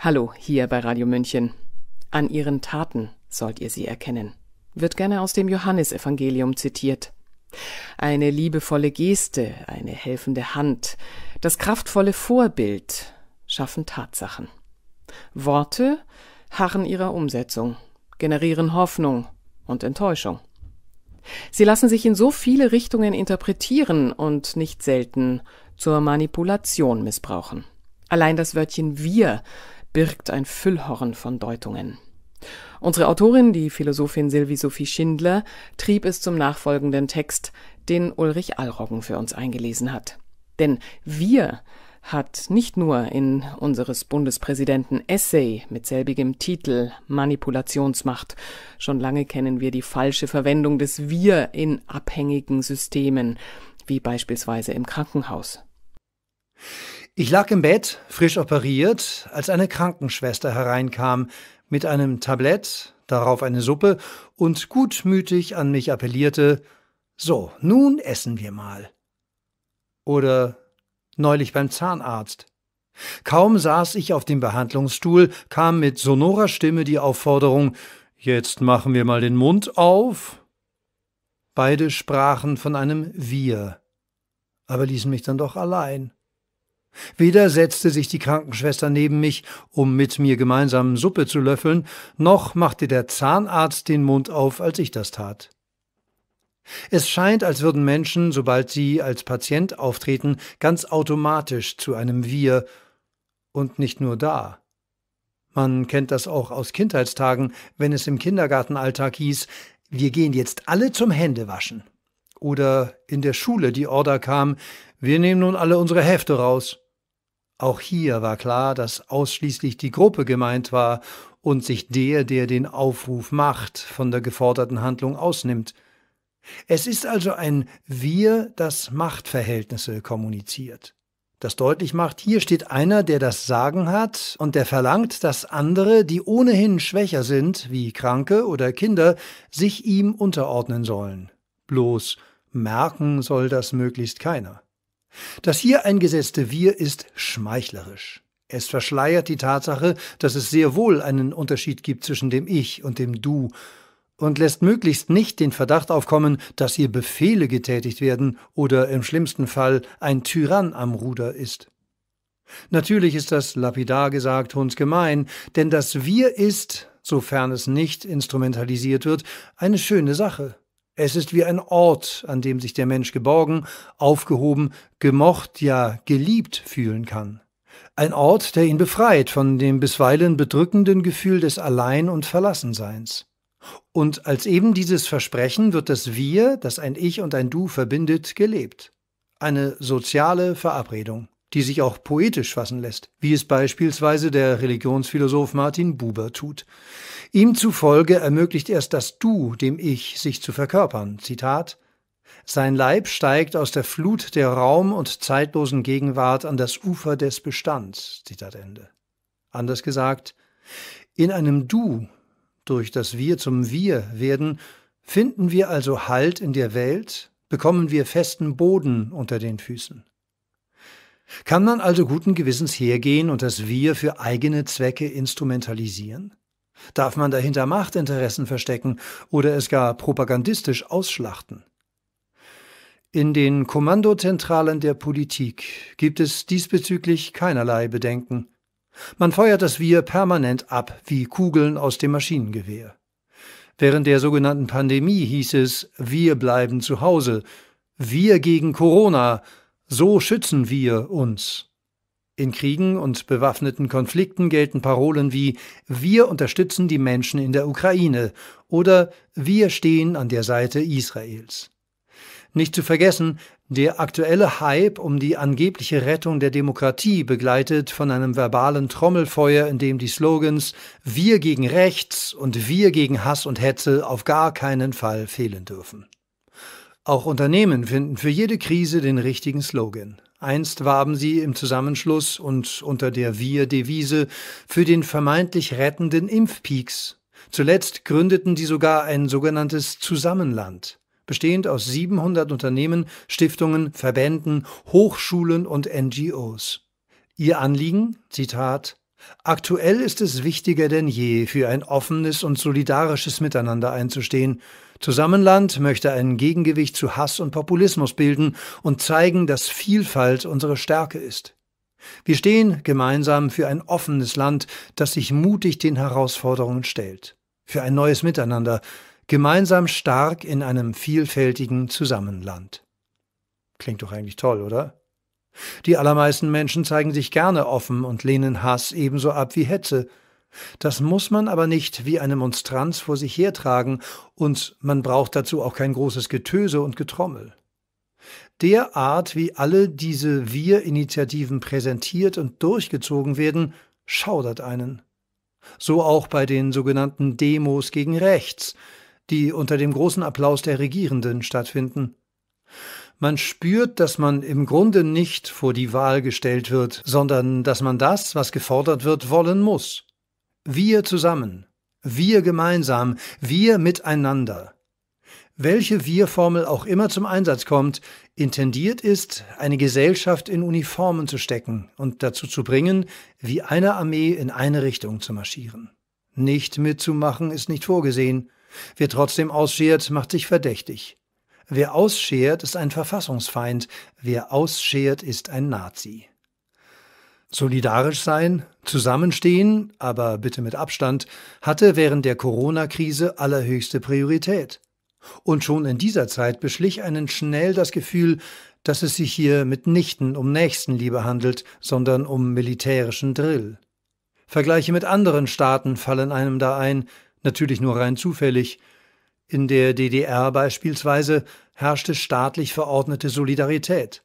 Hallo hier bei Radio München. An ihren Taten sollt ihr sie erkennen. Wird gerne aus dem Johannesevangelium zitiert. Eine liebevolle Geste, eine helfende Hand, das kraftvolle Vorbild schaffen Tatsachen. Worte harren ihrer Umsetzung, generieren Hoffnung und Enttäuschung. Sie lassen sich in so viele Richtungen interpretieren und nicht selten zur Manipulation missbrauchen. Allein das Wörtchen wir birgt ein Füllhorn von Deutungen. Unsere Autorin, die Philosophin Sylvie Sophie Schindler, trieb es zum nachfolgenden Text, den Ulrich Allroggen für uns eingelesen hat. Denn wir hat nicht nur in unseres Bundespräsidenten Essay mit selbigem Titel Manipulationsmacht. Schon lange kennen wir die falsche Verwendung des Wir in abhängigen Systemen, wie beispielsweise im Krankenhaus. Ich lag im Bett, frisch operiert, als eine Krankenschwester hereinkam mit einem Tablett, darauf eine Suppe und gutmütig an mich appellierte So, nun essen wir mal. Oder neulich beim Zahnarzt. Kaum saß ich auf dem Behandlungsstuhl, kam mit sonorer Stimme die Aufforderung Jetzt machen wir mal den Mund auf. Beide sprachen von einem Wir, aber ließen mich dann doch allein. Weder setzte sich die Krankenschwester neben mich, um mit mir gemeinsam Suppe zu löffeln, noch machte der Zahnarzt den Mund auf, als ich das tat. Es scheint, als würden Menschen, sobald sie als Patient auftreten, ganz automatisch zu einem Wir und nicht nur da. Man kennt das auch aus Kindheitstagen, wenn es im Kindergartenalltag hieß, wir gehen jetzt alle zum Händewaschen. Oder in der Schule die Order kam, wir nehmen nun alle unsere Hefte raus. Auch hier war klar, dass ausschließlich die Gruppe gemeint war und sich der, der den Aufruf macht, von der geforderten Handlung ausnimmt. Es ist also ein Wir, das Machtverhältnisse kommuniziert. Das deutlich macht, hier steht einer, der das Sagen hat und der verlangt, dass andere, die ohnehin schwächer sind, wie Kranke oder Kinder, sich ihm unterordnen sollen. Bloß merken soll das möglichst keiner. Das hier eingesetzte Wir ist schmeichlerisch. Es verschleiert die Tatsache, dass es sehr wohl einen Unterschied gibt zwischen dem Ich und dem Du und lässt möglichst nicht den Verdacht aufkommen, dass hier Befehle getätigt werden oder im schlimmsten Fall ein Tyrann am Ruder ist. Natürlich ist das lapidar gesagt gemein, denn das Wir ist, sofern es nicht instrumentalisiert wird, eine schöne Sache. Es ist wie ein Ort, an dem sich der Mensch geborgen, aufgehoben, gemocht, ja geliebt fühlen kann. Ein Ort, der ihn befreit von dem bisweilen bedrückenden Gefühl des Allein- und Verlassenseins. Und als eben dieses Versprechen wird das Wir, das ein Ich und ein Du verbindet, gelebt. Eine soziale Verabredung die sich auch poetisch fassen lässt, wie es beispielsweise der Religionsphilosoph Martin Buber tut. Ihm zufolge ermöglicht erst das Du dem Ich sich zu verkörpern. Zitat Sein Leib steigt aus der Flut der Raum und zeitlosen Gegenwart an das Ufer des Bestands. Zitat Ende. Anders gesagt, in einem Du, durch das wir zum Wir werden, finden wir also Halt in der Welt, bekommen wir festen Boden unter den Füßen. Kann man also guten Gewissens hergehen und das Wir für eigene Zwecke instrumentalisieren? Darf man dahinter Machtinteressen verstecken oder es gar propagandistisch ausschlachten? In den Kommandozentralen der Politik gibt es diesbezüglich keinerlei Bedenken. Man feuert das Wir permanent ab, wie Kugeln aus dem Maschinengewehr. Während der sogenannten Pandemie hieß es, wir bleiben zu Hause, wir gegen Corona, so schützen wir uns. In Kriegen und bewaffneten Konflikten gelten Parolen wie Wir unterstützen die Menschen in der Ukraine oder Wir stehen an der Seite Israels. Nicht zu vergessen, der aktuelle Hype um die angebliche Rettung der Demokratie begleitet von einem verbalen Trommelfeuer, in dem die Slogans Wir gegen Rechts und Wir gegen Hass und Hetze auf gar keinen Fall fehlen dürfen. Auch Unternehmen finden für jede Krise den richtigen Slogan. Einst warben sie im Zusammenschluss und unter der Wir-Devise für den vermeintlich rettenden Impfpeaks. Zuletzt gründeten die sogar ein sogenanntes Zusammenland, bestehend aus 700 Unternehmen, Stiftungen, Verbänden, Hochschulen und NGOs. Ihr Anliegen, Zitat, Aktuell ist es wichtiger denn je, für ein offenes und solidarisches Miteinander einzustehen. Zusammenland möchte ein Gegengewicht zu Hass und Populismus bilden und zeigen, dass Vielfalt unsere Stärke ist. Wir stehen gemeinsam für ein offenes Land, das sich mutig den Herausforderungen stellt, für ein neues Miteinander, gemeinsam stark in einem vielfältigen Zusammenland. Klingt doch eigentlich toll, oder? Die allermeisten Menschen zeigen sich gerne offen und lehnen Hass ebenso ab wie Hetze. Das muss man aber nicht wie eine Monstranz vor sich hertragen, und man braucht dazu auch kein großes Getöse und Getrommel. Derart wie alle diese Wir-Initiativen präsentiert und durchgezogen werden, schaudert einen. So auch bei den sogenannten Demos gegen rechts, die unter dem großen Applaus der Regierenden stattfinden. Man spürt, dass man im Grunde nicht vor die Wahl gestellt wird, sondern dass man das, was gefordert wird, wollen muss. Wir zusammen, wir gemeinsam, wir miteinander. Welche Wir-Formel auch immer zum Einsatz kommt, intendiert ist, eine Gesellschaft in Uniformen zu stecken und dazu zu bringen, wie eine Armee in eine Richtung zu marschieren. Nicht mitzumachen ist nicht vorgesehen. Wer trotzdem ausschert, macht sich verdächtig. Wer ausschert, ist ein Verfassungsfeind, wer ausschert, ist ein Nazi. Solidarisch sein, zusammenstehen, aber bitte mit Abstand, hatte während der Corona-Krise allerhöchste Priorität. Und schon in dieser Zeit beschlich einen schnell das Gefühl, dass es sich hier mitnichten um Nächstenliebe handelt, sondern um militärischen Drill. Vergleiche mit anderen Staaten fallen einem da ein, natürlich nur rein zufällig, in der DDR beispielsweise herrschte staatlich verordnete Solidarität.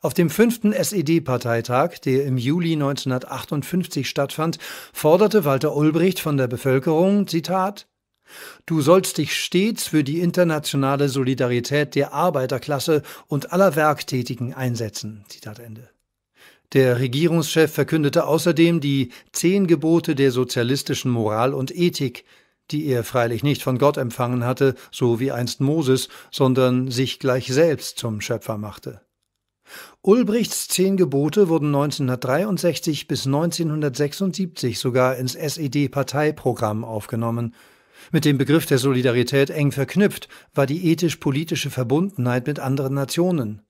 Auf dem fünften SED-Parteitag, der im Juli 1958 stattfand, forderte Walter Ulbricht von der Bevölkerung, Zitat, Du sollst dich stets für die internationale Solidarität der Arbeiterklasse und aller Werktätigen einsetzen. Zitat Ende. Der Regierungschef verkündete außerdem die zehn Gebote der sozialistischen Moral und Ethik, die er freilich nicht von Gott empfangen hatte, so wie einst Moses, sondern sich gleich selbst zum Schöpfer machte. Ulbrichts zehn Gebote wurden 1963 bis 1976 sogar ins SED-Parteiprogramm aufgenommen. Mit dem Begriff der Solidarität eng verknüpft war die ethisch-politische Verbundenheit mit anderen Nationen.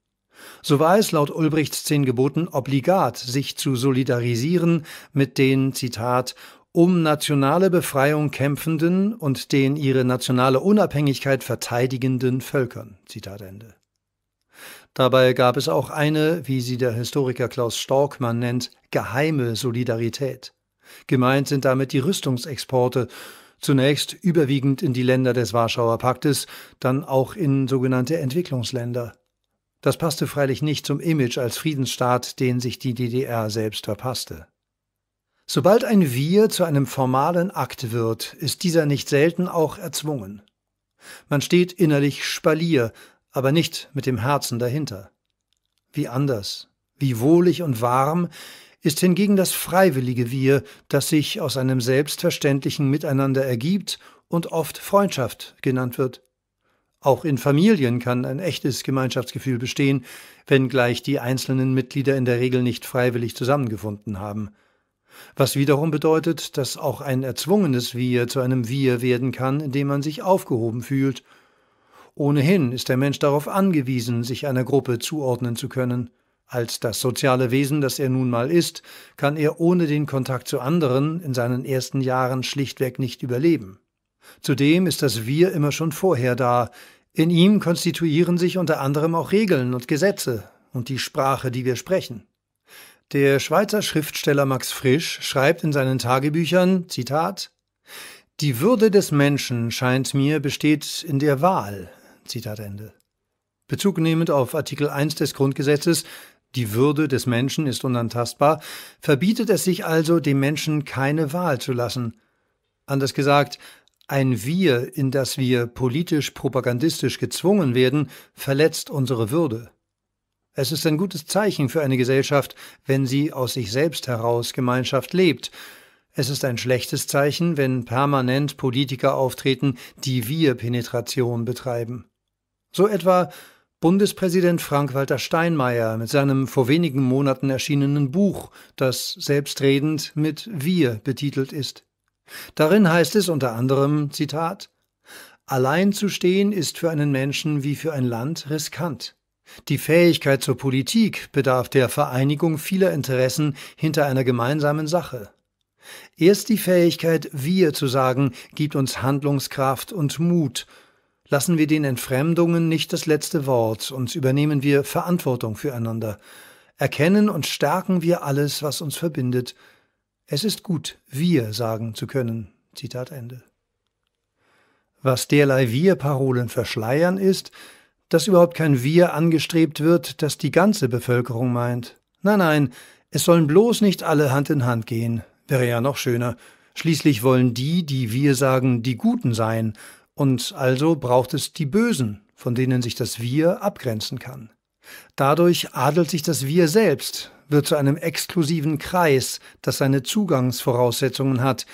So war es laut Ulbrichts zehn Geboten obligat, sich zu solidarisieren mit den, Zitat, um nationale Befreiung kämpfenden und den ihre nationale Unabhängigkeit verteidigenden Völkern. Zitat Ende. Dabei gab es auch eine, wie sie der Historiker Klaus Storkmann nennt, geheime Solidarität. Gemeint sind damit die Rüstungsexporte, zunächst überwiegend in die Länder des Warschauer Paktes, dann auch in sogenannte Entwicklungsländer. Das passte freilich nicht zum Image als Friedensstaat, den sich die DDR selbst verpasste. Sobald ein Wir zu einem formalen Akt wird, ist dieser nicht selten auch erzwungen. Man steht innerlich spalier, aber nicht mit dem Herzen dahinter. Wie anders, wie wohlig und warm ist hingegen das freiwillige Wir, das sich aus einem selbstverständlichen Miteinander ergibt und oft Freundschaft genannt wird. Auch in Familien kann ein echtes Gemeinschaftsgefühl bestehen, wenngleich die einzelnen Mitglieder in der Regel nicht freiwillig zusammengefunden haben. Was wiederum bedeutet, dass auch ein erzwungenes Wir zu einem Wir werden kann, indem man sich aufgehoben fühlt. Ohnehin ist der Mensch darauf angewiesen, sich einer Gruppe zuordnen zu können. Als das soziale Wesen, das er nun mal ist, kann er ohne den Kontakt zu anderen in seinen ersten Jahren schlichtweg nicht überleben. Zudem ist das Wir immer schon vorher da. In ihm konstituieren sich unter anderem auch Regeln und Gesetze und die Sprache, die wir sprechen. Der Schweizer Schriftsteller Max Frisch schreibt in seinen Tagebüchern, Zitat, Die Würde des Menschen, scheint mir, besteht in der Wahl, Zitat Ende. Bezug nehmend auf Artikel 1 des Grundgesetzes, die Würde des Menschen ist unantastbar, verbietet es sich also, dem Menschen keine Wahl zu lassen. Anders gesagt, ein Wir, in das wir politisch propagandistisch gezwungen werden, verletzt unsere Würde. Es ist ein gutes Zeichen für eine Gesellschaft, wenn sie aus sich selbst heraus Gemeinschaft lebt. Es ist ein schlechtes Zeichen, wenn permanent Politiker auftreten, die Wir-Penetration betreiben. So etwa Bundespräsident Frank-Walter Steinmeier mit seinem vor wenigen Monaten erschienenen Buch, das selbstredend mit Wir betitelt ist. Darin heißt es unter anderem, Zitat, Allein zu stehen ist für einen Menschen wie für ein Land riskant. Die Fähigkeit zur Politik bedarf der Vereinigung vieler Interessen hinter einer gemeinsamen Sache. Erst die Fähigkeit, wir zu sagen, gibt uns Handlungskraft und Mut. Lassen wir den Entfremdungen nicht das letzte Wort und übernehmen wir Verantwortung füreinander. Erkennen und stärken wir alles, was uns verbindet. Es ist gut, wir sagen zu können. Zitat Ende. Was derlei Wir-Parolen verschleiern ist, dass überhaupt kein Wir angestrebt wird, das die ganze Bevölkerung meint. Nein, nein, es sollen bloß nicht alle Hand in Hand gehen, wäre ja noch schöner. Schließlich wollen die, die wir sagen, die Guten sein, und also braucht es die Bösen, von denen sich das Wir abgrenzen kann. Dadurch adelt sich das Wir selbst, wird zu einem exklusiven Kreis, das seine Zugangsvoraussetzungen hat,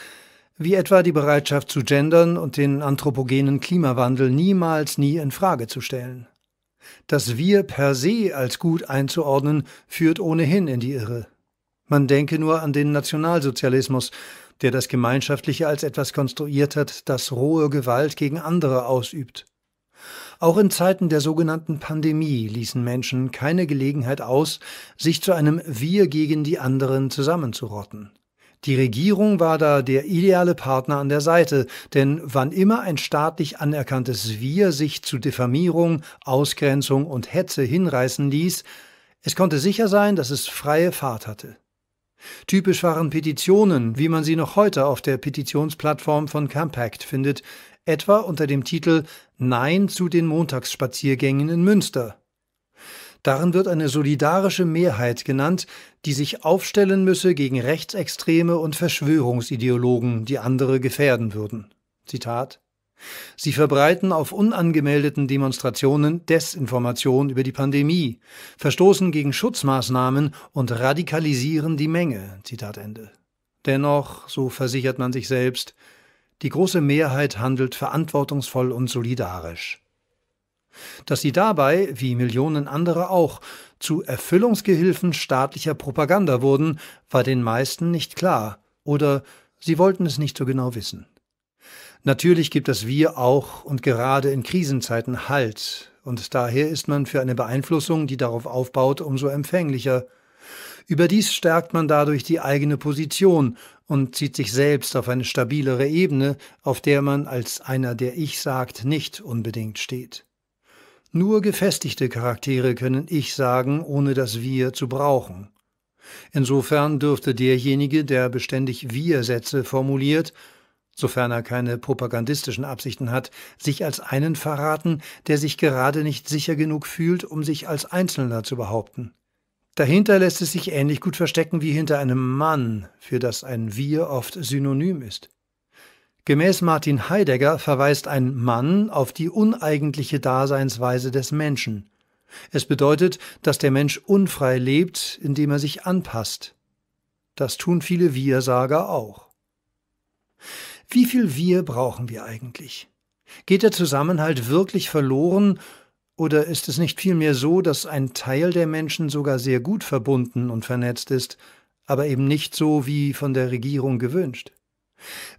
wie etwa die Bereitschaft zu gendern und den anthropogenen Klimawandel niemals nie in Frage zu stellen. Das Wir per se als gut einzuordnen, führt ohnehin in die Irre. Man denke nur an den Nationalsozialismus, der das Gemeinschaftliche als etwas konstruiert hat, das rohe Gewalt gegen andere ausübt. Auch in Zeiten der sogenannten Pandemie ließen Menschen keine Gelegenheit aus, sich zu einem Wir gegen die anderen zusammenzurotten. Die Regierung war da der ideale Partner an der Seite, denn wann immer ein staatlich anerkanntes Wir sich zu Diffamierung, Ausgrenzung und Hetze hinreißen ließ, es konnte sicher sein, dass es freie Fahrt hatte. Typisch waren Petitionen, wie man sie noch heute auf der Petitionsplattform von Compact findet, etwa unter dem Titel Nein zu den Montagsspaziergängen in Münster Darin wird eine solidarische Mehrheit genannt, die sich aufstellen müsse gegen Rechtsextreme und Verschwörungsideologen, die andere gefährden würden. Zitat Sie verbreiten auf unangemeldeten Demonstrationen Desinformation über die Pandemie, verstoßen gegen Schutzmaßnahmen und radikalisieren die Menge. Zitat Ende. Dennoch, so versichert man sich selbst, die große Mehrheit handelt verantwortungsvoll und solidarisch dass sie dabei, wie Millionen andere auch, zu Erfüllungsgehilfen staatlicher Propaganda wurden, war den meisten nicht klar, oder sie wollten es nicht so genau wissen. Natürlich gibt das wir auch und gerade in Krisenzeiten Halt, und daher ist man für eine Beeinflussung, die darauf aufbaut, umso empfänglicher. Überdies stärkt man dadurch die eigene Position und zieht sich selbst auf eine stabilere Ebene, auf der man als einer, der ich sagt, nicht unbedingt steht. Nur gefestigte Charaktere können ich sagen, ohne das Wir zu brauchen. Insofern dürfte derjenige, der beständig Wir-Sätze formuliert, sofern er keine propagandistischen Absichten hat, sich als einen verraten, der sich gerade nicht sicher genug fühlt, um sich als Einzelner zu behaupten. Dahinter lässt es sich ähnlich gut verstecken wie hinter einem Mann, für das ein Wir oft synonym ist. Gemäß Martin Heidegger verweist ein Mann auf die uneigentliche Daseinsweise des Menschen. Es bedeutet, dass der Mensch unfrei lebt, indem er sich anpasst. Das tun viele Wir-Sager auch. Wie viel Wir brauchen wir eigentlich? Geht der Zusammenhalt wirklich verloren oder ist es nicht vielmehr so, dass ein Teil der Menschen sogar sehr gut verbunden und vernetzt ist, aber eben nicht so wie von der Regierung gewünscht?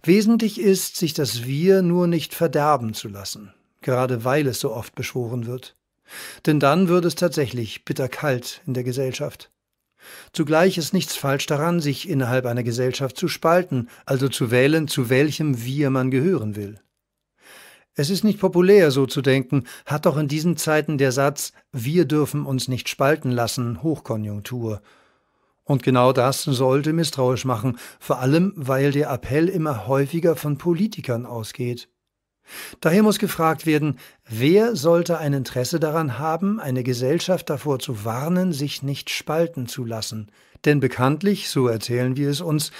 Wesentlich ist, sich das Wir nur nicht verderben zu lassen, gerade weil es so oft beschworen wird. Denn dann wird es tatsächlich bitterkalt in der Gesellschaft. Zugleich ist nichts falsch daran, sich innerhalb einer Gesellschaft zu spalten, also zu wählen, zu welchem Wir man gehören will. Es ist nicht populär, so zu denken, hat doch in diesen Zeiten der Satz Wir dürfen uns nicht spalten lassen Hochkonjunktur, und genau das sollte misstrauisch machen, vor allem weil der Appell immer häufiger von Politikern ausgeht. Daher muss gefragt werden, wer sollte ein Interesse daran haben, eine Gesellschaft davor zu warnen, sich nicht spalten zu lassen. Denn bekanntlich, so erzählen wir es uns,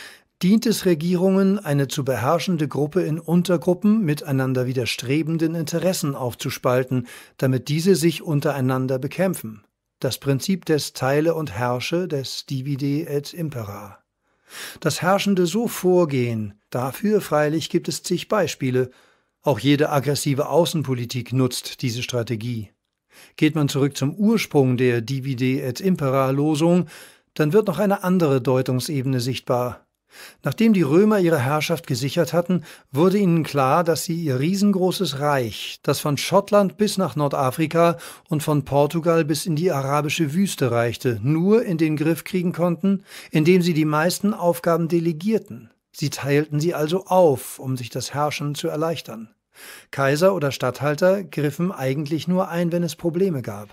dient es Regierungen, eine zu beherrschende Gruppe in Untergruppen miteinander widerstrebenden Interessen aufzuspalten, damit diese sich untereinander bekämpfen das Prinzip des Teile und Herrsche, des Divide et Impera. Das Herrschende so vorgehen, dafür freilich gibt es zig Beispiele. Auch jede aggressive Außenpolitik nutzt diese Strategie. Geht man zurück zum Ursprung der Divide et Impera Losung, dann wird noch eine andere Deutungsebene sichtbar. Nachdem die Römer ihre Herrschaft gesichert hatten, wurde ihnen klar, dass sie ihr riesengroßes Reich, das von Schottland bis nach Nordafrika und von Portugal bis in die arabische Wüste reichte, nur in den Griff kriegen konnten, indem sie die meisten Aufgaben delegierten. Sie teilten sie also auf, um sich das Herrschen zu erleichtern. Kaiser oder Statthalter griffen eigentlich nur ein, wenn es Probleme gab.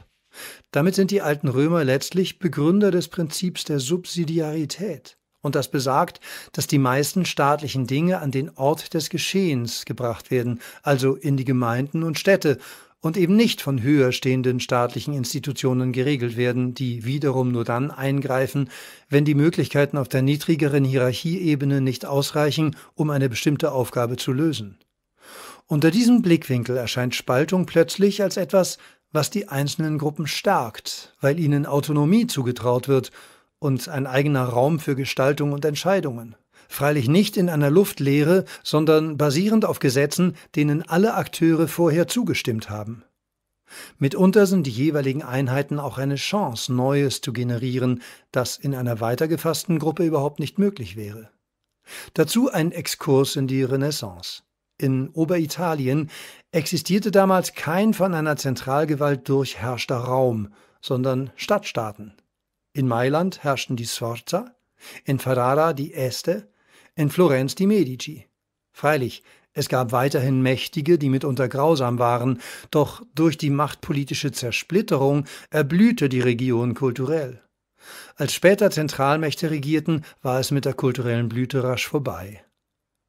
Damit sind die alten Römer letztlich Begründer des Prinzips der Subsidiarität. Und das besagt, dass die meisten staatlichen Dinge an den Ort des Geschehens gebracht werden, also in die Gemeinden und Städte, und eben nicht von höher stehenden staatlichen Institutionen geregelt werden, die wiederum nur dann eingreifen, wenn die Möglichkeiten auf der niedrigeren Hierarchieebene nicht ausreichen, um eine bestimmte Aufgabe zu lösen. Unter diesem Blickwinkel erscheint Spaltung plötzlich als etwas, was die einzelnen Gruppen stärkt, weil ihnen Autonomie zugetraut wird und ein eigener Raum für Gestaltung und Entscheidungen. Freilich nicht in einer Luftlehre, sondern basierend auf Gesetzen, denen alle Akteure vorher zugestimmt haben. Mitunter sind die jeweiligen Einheiten auch eine Chance, Neues zu generieren, das in einer weitergefassten Gruppe überhaupt nicht möglich wäre. Dazu ein Exkurs in die Renaissance. In Oberitalien existierte damals kein von einer Zentralgewalt durchherrschter Raum, sondern Stadtstaaten. In Mailand herrschten die Sforza, in Ferrara die Este, in Florenz die Medici. Freilich, es gab weiterhin Mächtige, die mitunter grausam waren, doch durch die machtpolitische Zersplitterung erblühte die Region kulturell. Als später Zentralmächte regierten, war es mit der kulturellen Blüte rasch vorbei.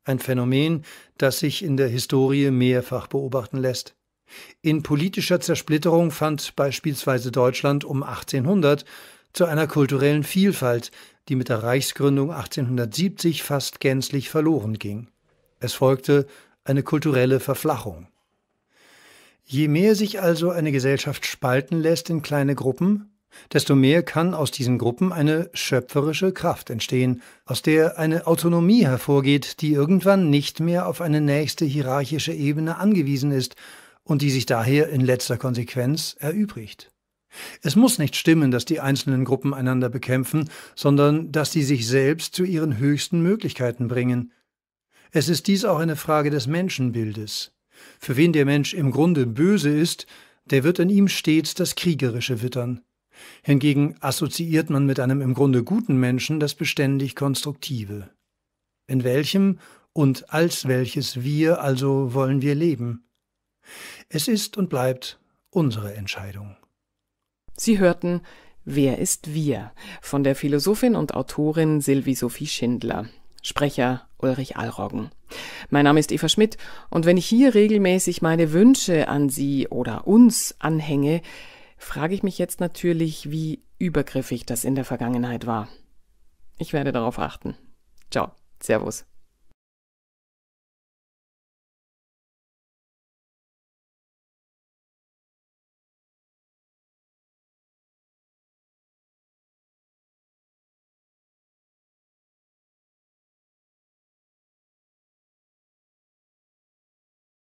Ein Phänomen, das sich in der Historie mehrfach beobachten lässt. In politischer Zersplitterung fand beispielsweise Deutschland um 1800 zu einer kulturellen Vielfalt, die mit der Reichsgründung 1870 fast gänzlich verloren ging. Es folgte eine kulturelle Verflachung. Je mehr sich also eine Gesellschaft spalten lässt in kleine Gruppen, desto mehr kann aus diesen Gruppen eine schöpferische Kraft entstehen, aus der eine Autonomie hervorgeht, die irgendwann nicht mehr auf eine nächste hierarchische Ebene angewiesen ist und die sich daher in letzter Konsequenz erübrigt. Es muss nicht stimmen, dass die einzelnen Gruppen einander bekämpfen, sondern dass sie sich selbst zu ihren höchsten Möglichkeiten bringen. Es ist dies auch eine Frage des Menschenbildes. Für wen der Mensch im Grunde böse ist, der wird in ihm stets das Kriegerische wittern. Hingegen assoziiert man mit einem im Grunde guten Menschen das beständig Konstruktive. In welchem und als welches wir also wollen wir leben? Es ist und bleibt unsere Entscheidung. Sie hörten Wer ist wir? von der Philosophin und Autorin Silvi Sophie Schindler. Sprecher Ulrich Allroggen. Mein Name ist Eva Schmidt und wenn ich hier regelmäßig meine Wünsche an Sie oder uns anhänge, frage ich mich jetzt natürlich, wie übergriffig das in der Vergangenheit war. Ich werde darauf achten. Ciao. Servus.